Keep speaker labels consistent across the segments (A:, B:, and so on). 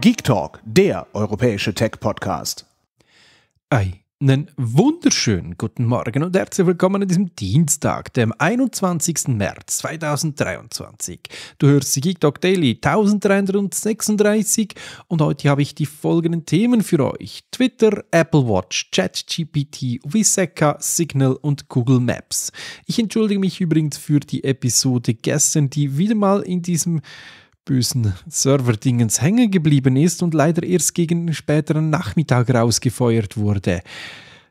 A: Geek Talk, der europäische Tech-Podcast. Einen wunderschönen guten Morgen und herzlich willkommen an diesem Dienstag, dem 21. März 2023. Du hörst die Geek Talk Daily 1336 und heute habe ich die folgenden Themen für euch: Twitter, Apple Watch, ChatGPT, Viseka, Signal und Google Maps. Ich entschuldige mich übrigens für die Episode gestern, die wieder mal in diesem bösen Serverdingens hängen geblieben ist und leider erst gegen späteren Nachmittag rausgefeuert wurde.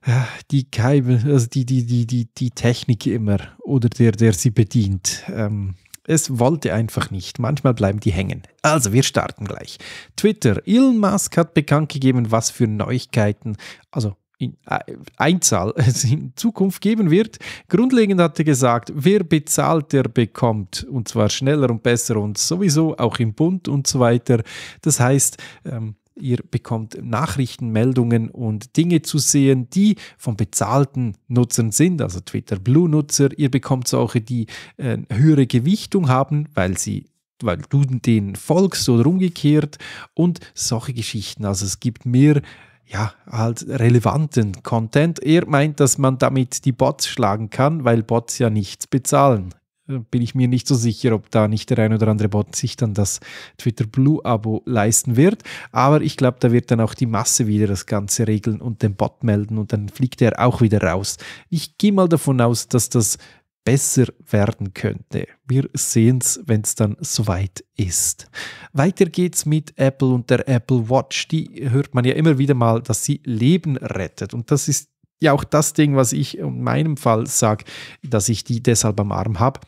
A: Äh, die, Keime, also die, die, die, die, die Technik immer oder der, der sie bedient. Ähm, es wollte einfach nicht. Manchmal bleiben die hängen. Also, wir starten gleich. Twitter. Elon Musk hat bekannt gegeben, was für Neuigkeiten, also in äh, Einzahl es in Zukunft geben wird. Grundlegend hat er gesagt, wer bezahlt, der bekommt. Und zwar schneller und besser und sowieso auch im Bund und so weiter. Das heißt, ähm, ihr bekommt Nachrichten, Meldungen und Dinge zu sehen, die von bezahlten Nutzern sind, also Twitter Blue Nutzer. Ihr bekommt solche, die äh, höhere Gewichtung haben, weil sie weil du den folgst oder umgekehrt und solche Geschichten. Also es gibt mehr ja, halt relevanten Content. Er meint, dass man damit die Bots schlagen kann, weil Bots ja nichts bezahlen. Äh, bin ich mir nicht so sicher, ob da nicht der ein oder andere Bot sich dann das Twitter Blue-Abo leisten wird. Aber ich glaube, da wird dann auch die Masse wieder das Ganze regeln und den Bot melden und dann fliegt er auch wieder raus. Ich gehe mal davon aus, dass das besser werden könnte. Wir sehen es, wenn es dann soweit ist. Weiter geht's mit Apple und der Apple Watch. Die hört man ja immer wieder mal, dass sie Leben rettet. Und das ist ja auch das Ding, was ich in meinem Fall sage, dass ich die deshalb am Arm habe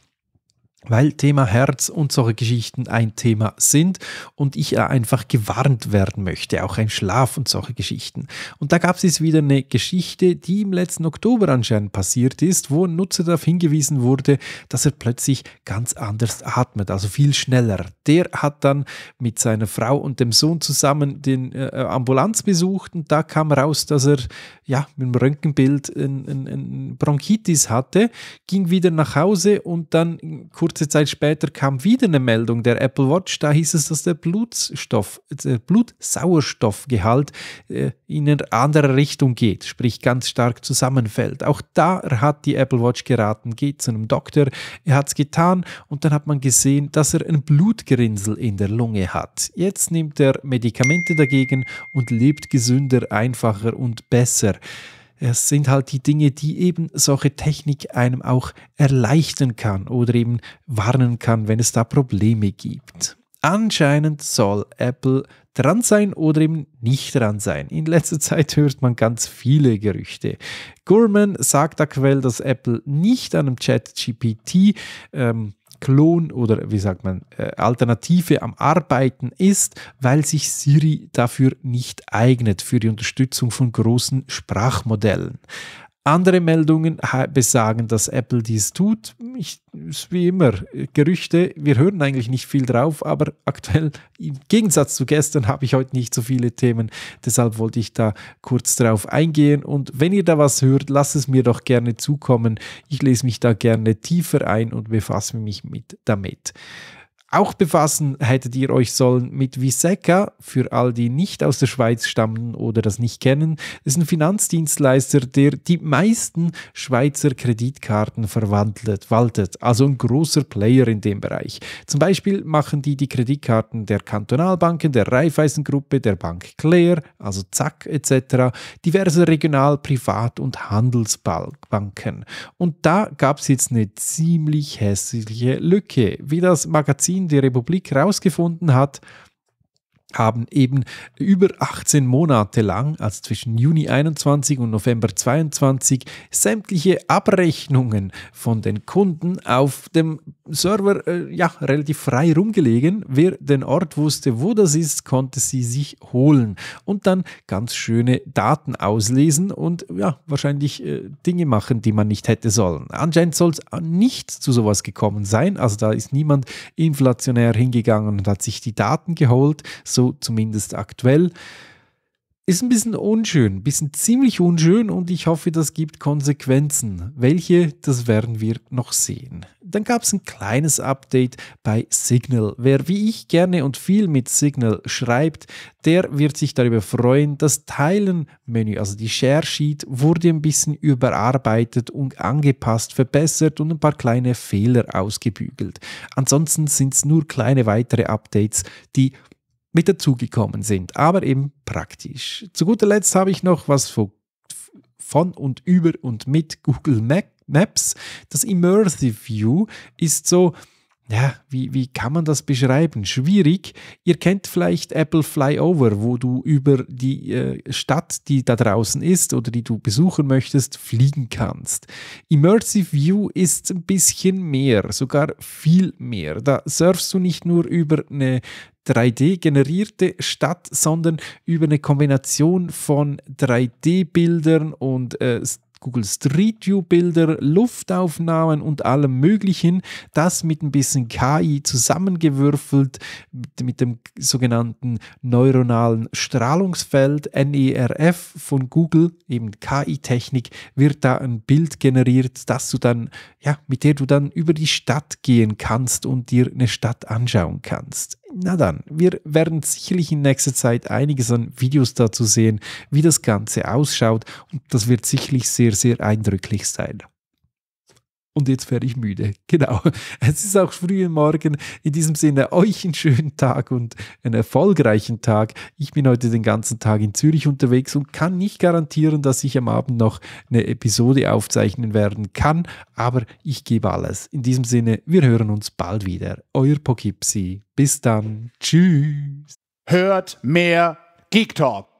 A: weil Thema Herz und solche Geschichten ein Thema sind und ich einfach gewarnt werden möchte, auch ein Schlaf und solche Geschichten. Und da gab es jetzt wieder eine Geschichte, die im letzten Oktober anscheinend passiert ist, wo ein Nutzer darauf hingewiesen wurde, dass er plötzlich ganz anders atmet, also viel schneller. Der hat dann mit seiner Frau und dem Sohn zusammen den äh, äh Ambulanz besucht und da kam raus, dass er ja mit dem Röntgenbild ein, ein, ein Bronchitis hatte, ging wieder nach Hause und dann kurz kurze Zeit später kam wieder eine Meldung der Apple Watch. Da hieß es, dass der, Blutstoff, der Blutsauerstoffgehalt äh, in eine andere Richtung geht, sprich ganz stark zusammenfällt. Auch da hat die Apple Watch geraten, geht zu einem Doktor. Er hat es getan und dann hat man gesehen, dass er ein Blutgerinnsel in der Lunge hat. Jetzt nimmt er Medikamente dagegen und lebt gesünder, einfacher und besser es sind halt die Dinge, die eben solche Technik einem auch erleichtern kann oder eben warnen kann, wenn es da Probleme gibt. Anscheinend soll Apple dran sein oder eben nicht dran sein. In letzter Zeit hört man ganz viele Gerüchte. Gurman sagt aktuell, dass Apple nicht an einem Chat-GPT ähm, Klon oder wie sagt man, äh, Alternative am Arbeiten ist, weil sich Siri dafür nicht eignet, für die Unterstützung von großen Sprachmodellen. Andere Meldungen besagen, dass Apple dies tut. Ich, wie immer, Gerüchte, wir hören eigentlich nicht viel drauf, aber aktuell, im Gegensatz zu gestern, habe ich heute nicht so viele Themen. Deshalb wollte ich da kurz drauf eingehen. Und wenn ihr da was hört, lasst es mir doch gerne zukommen. Ich lese mich da gerne tiefer ein und befasse mich mit damit. Auch befassen hättet ihr euch sollen mit Viseka, für all die nicht aus der Schweiz stammen oder das nicht kennen, ist ein Finanzdienstleister, der die meisten Schweizer Kreditkarten verwandelt, waltet, also ein großer Player in dem Bereich. Zum Beispiel machen die die Kreditkarten der Kantonalbanken, der Raiffeisengruppe, der Bank Claire, also Zack etc., diverse Regional-, Privat- und Handelsbanken. Und da gab es jetzt eine ziemlich hässliche Lücke, wie das Magazin die Republik herausgefunden hat haben eben über 18 Monate lang, also zwischen Juni 21 und November 22, sämtliche Abrechnungen von den Kunden auf dem Server äh, ja, relativ frei rumgelegen. Wer den Ort wusste, wo das ist, konnte sie sich holen und dann ganz schöne Daten auslesen und ja, wahrscheinlich äh, Dinge machen, die man nicht hätte sollen. Anscheinend soll es nicht zu sowas gekommen sein, also da ist niemand inflationär hingegangen und hat sich die Daten geholt, so zumindest aktuell. Ist ein bisschen unschön, ein bisschen ziemlich unschön und ich hoffe, das gibt Konsequenzen. Welche, das werden wir noch sehen. Dann gab es ein kleines Update bei Signal. Wer wie ich gerne und viel mit Signal schreibt, der wird sich darüber freuen. Das Teilen-Menü, also die Share-Sheet, wurde ein bisschen überarbeitet und angepasst, verbessert und ein paar kleine Fehler ausgebügelt. Ansonsten sind es nur kleine weitere Updates, die mit dazugekommen sind, aber eben praktisch. Zu guter Letzt habe ich noch was von, von und über und mit Google Maps. Das Immersive View ist so, ja, wie, wie kann man das beschreiben? Schwierig. Ihr kennt vielleicht Apple Flyover, wo du über die äh, Stadt, die da draußen ist oder die du besuchen möchtest, fliegen kannst. Immersive View ist ein bisschen mehr, sogar viel mehr. Da surfst du nicht nur über eine 3D generierte Stadt, sondern über eine Kombination von 3D-Bildern und äh, Google Street View Bilder, Luftaufnahmen und allem Möglichen, das mit ein bisschen KI zusammengewürfelt, mit dem sogenannten neuronalen Strahlungsfeld NERF von Google, eben KI-Technik, wird da ein Bild generiert, das du dann, ja, mit der du dann über die Stadt gehen kannst und dir eine Stadt anschauen kannst. Na dann, wir werden sicherlich in nächster Zeit einiges an Videos dazu sehen, wie das Ganze ausschaut und das wird sicherlich sehr, sehr eindrücklich sein. Und jetzt wäre ich müde. Genau. Es ist auch früh im Morgen. In diesem Sinne, euch einen schönen Tag und einen erfolgreichen Tag. Ich bin heute den ganzen Tag in Zürich unterwegs und kann nicht garantieren, dass ich am Abend noch eine Episode aufzeichnen werden kann. Aber ich gebe alles. In diesem Sinne, wir hören uns bald wieder. Euer Pokipsi. Bis dann. Tschüss. Hört mehr Geek Talk.